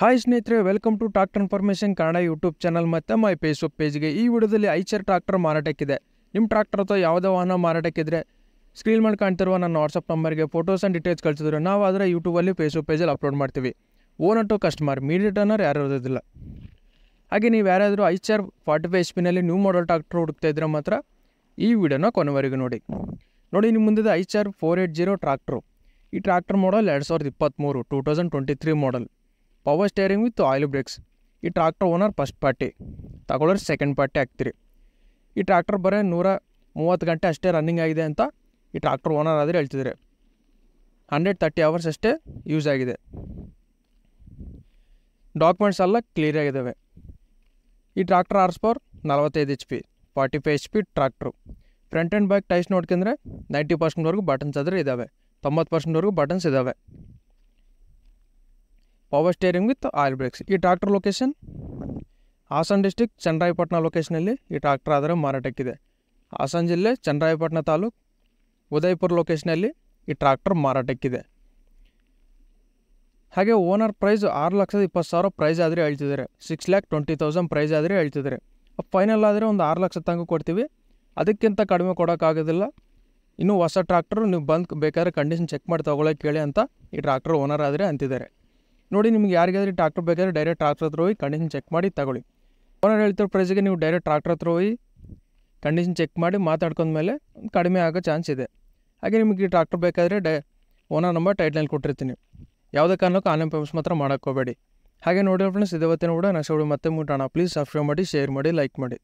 hi ಸ್ನೇಹಿತರೆ welcome to tractor information Kannada YouTube channel ಮತ್ತು my Facebook ಪೇಜ್ಗೆ ಈ ವಿಡಿಯೋದಲ್ಲಿ ಐಚರ್ ಟ್ರಾಕ್ಟರ್ ಮಾರಾಟಕ್ಕಿದೆ ನಿಮ್ಮ ಟ್ರಾಕ್ಟರ್ ಅಥವಾ ಯಾವುದೇ ವಾಹನ ಮಾರಾಟಕ್ಕಿದ್ರೆ ಸ್ಕ್ರೀನ್ ಮಾಡಿ ಕಾಣ್ತಿರುವ ನನ್ನ ವಾಟ್ಸಪ್ ನಂಬರ್ಗೆ ಫೋಟೋಸ್ ಆ್ಯಂಡ್ ಡೀಟೇಲ್ಸ್ ಕಳಿಸಿದ್ರು ನಾವು ಆದರೆ ಯೂಟ್ಯೂಬಲ್ಲಿ ಫೇಸ್ಬುಕ್ ಪೇಜಲ್ಲಿ ಅಪ್ಲೋಡ್ ಮಾಡ್ತೀವಿ ಓನರ್ ಟು ಕಸ್ಟಮರ್ ಮೀಡಿಯೇಟರ್ನರ್ ಯಾರು ಇರೋದಿಲ್ಲ ಹಾಗೆ ನೀವು ಯಾರಾದರೂ ಐಚರ್ ಫಾರ್ಟಿ ಫೈ ಎಚ್ ಪಿನಲ್ಲಿ ನ್ಯೂ ಮಾಡಲ್ ಟ್ರಾಕ್ಟರ್ ಹುಡುಕ್ತಾ ಇದ್ರೆ ಮಾತ್ರ ಈ ವಿಡಿಯೋನ ಕೊನೆವರೆಗೂ ನೋಡಿ ನೋಡಿ ನಿಮ್ಮ ಮುಂದೆ Eicher four eight zero tractor ಈ ಟ್ರಾಕ್ಟರ್ ಮಾಡಲ್ ಎರಡು ಸಾವಿರದ ಇಪ್ಪತ್ತ್ಮೂರು two thousand twenty three model power steering with oil brakes ಈ ಟ್ರ್ಯಾಕ್ಟರ್ ಓನರ್ ಫಸ್ಟ್ ಪಾರ್ಟಿ ತಗೊಳ್ಳೋರು ಸೆಕೆಂಡ್ ಪಾರ್ಟಿ ಹಾಕ್ತೀರಿ ಈ ಟ್ರ್ಯಾಕ್ಟರ್ ಬರೀ ನೂರ ಮೂವತ್ತು ಗಂಟೆ ಅಷ್ಟೇ ರನ್ನಿಂಗ್ ಆಗಿದೆ ಅಂತ ಈ ಟ್ರ್ಯಾಕ್ಟರ್ ಓನರ್ ಆದರೆ ಹೇಳ್ತಿದ್ರೆ ಹಂಡ್ರೆಡ್ ತರ್ಟಿ ಅವರ್ಸ್ ಅಷ್ಟೇ ಯೂಸ್ ಆಗಿದೆ ಡಾಕ್ಯುಮೆಂಟ್ಸ್ ಎಲ್ಲ ಕ್ಲಿಯರ್ ಆಗಿದ್ದಾವೆ ಈ ಟ್ರ್ಯಾಕ್ಟರ್ ಆರ್ಸ್ ಪವರ್ ನಲವತ್ತೈದು H P forty five H P tractor front and back tyres ನೋಡ್ಕೊಂಡ್ರೆ ನೈಂಟಿ ಪರ್ಸೆಂಟ್ವರೆಗೂ ಬಟನ್ಸ್ ಆದರೆ ಇದ್ದಾವೆ ತೊಂಬತ್ತು ಪರ್ಸೆಂಟ್ವರೆಗೂ ಬಟನ್ಸ್ ಇದ್ದಾವೆ power steering with oil brakes ಈ tractor location Hassan district Chandrayapattana ಲೊಕೇಶನಲ್ಲಿ ಈ ಟ್ರಾಕ್ಟರ್ ಆದರೆ ಮಾರಾಟಕ್ಕಿದೆ ಹಾಸನ್ ಜಿಲ್ಲೆ ಚಂದ್ರಾಯಪಟ್ಟಣ ತಾಲೂಕು ಉದಯಪುರ ಲೊಕೇಶನಲ್ಲಿ ಈ ಟ್ರಾಕ್ಟರ್ ಮಾರಾಟಕ್ಕಿದೆ ಹಾಗೆ ಓನರ್ ಪ್ರೈಸ್ ಆರು ಲಕ್ಷದ ಇಪ್ಪತ್ತು ಸಾವಿರ ಪ್ರೈಸ್ ಆದರೆ ಹೇಳ್ತಿದ್ದಾರೆ six lakh twenty thousand price ಆದರೆ ಹೇಳ್ತಿದ್ದಾರೆ ಫೈನಲ್ ಆದರೆ ಒಂದು ಆರು ಲಕ್ಷ ತನಕ ಕೊಡ್ತೀವಿ ಅದಕ್ಕಿಂತ ಕಡಿಮೆ ಕೊಡೋಕ್ಕಾಗೋದಿಲ್ಲ ಇನ್ನೂ ಹೊಸ ಟ್ರಾಕ್ಟರ್ ನೀವು ಬಂದು ಬೇಕಾದ್ರೆ ಕಂಡೀಷನ್ ಚೆಕ್ ಮಾಡಿ ತೊಗೊಳಕ್ಕೆ ಕೇಳಿ ಅಂತ ಈ ಟ್ರಾಕ್ಟರ್ ಓನರ್ ಆದರೆ ಅಂತಿದ್ದಾರೆ ನೋಡಿ ನಿಮ್ಗೆ ಯಾರಿಗಾದ್ರೆ ಟ್ರಾಕ್ಟರ್ ಬೇಕಾದ್ರೆ ಡೈರೆಕ್ಟ್ ಟ್ರಾಕ್ಟರ್ ಹತ್ರ ಹೋಗಿ ಕಂಡೀಷನ್ ಚೆಕ್ ಮಾಡಿ ತಗೊಳ್ಳಿ ಓನರ್ ಹೇಳ್ತಿರೋ ಪ್ರೈಸಿಗೆ ನೀವು ಡೈರೆಕ್ಟ್ ಟ್ರಾಕ್ಟರ್ ಹತ್ರ ಹೋಗಿ ಕಂಡೀಷನ್ ಚೆಕ್ ಮಾಡಿ ಮಾತಾಡ್ಕೊಂಡ ಮೇಲೆ ಕಡಿಮೆ ಆಗೋ ಚಾನ್ಸ್ ಇದೆ ಹಾಗೆ ನಿಮಗೆ ಟ್ರಾಕ್ಟರ್ ಬೇಕಾದರೆ ಡೈ ಓನರ್ ನಂಬರ್ ಟೈಟ್ನಲ್ಲಿ ಕೊಟ್ಟಿರ್ತೀನಿ ಯಾವುದೇ ಕಾರಣಕ್ಕೂ ಆನ್ಲೈನ್ ಪೇಮೆಂಟ್ಸ್ ಮಾತ್ರ ಮಾಡೋಕ್ಕೋಬೇಡಿ ಹಾಗೆ ನೋಡಿ ಫ್ರೆಂಡ್ಸ್ ಇದೇ ಕೂಡ ನಕ್ಷೆ ಮತ್ತೆ ಮುಟ್ಟೋಣ ಪ್ಲೀಸ್ ಸಬ್ಸ್ಕ್ರೈಬ್ ಮಾಡಿ ಶೇರ್ ಮಾಡಿ ಲೈಕ್ ಮಾಡಿ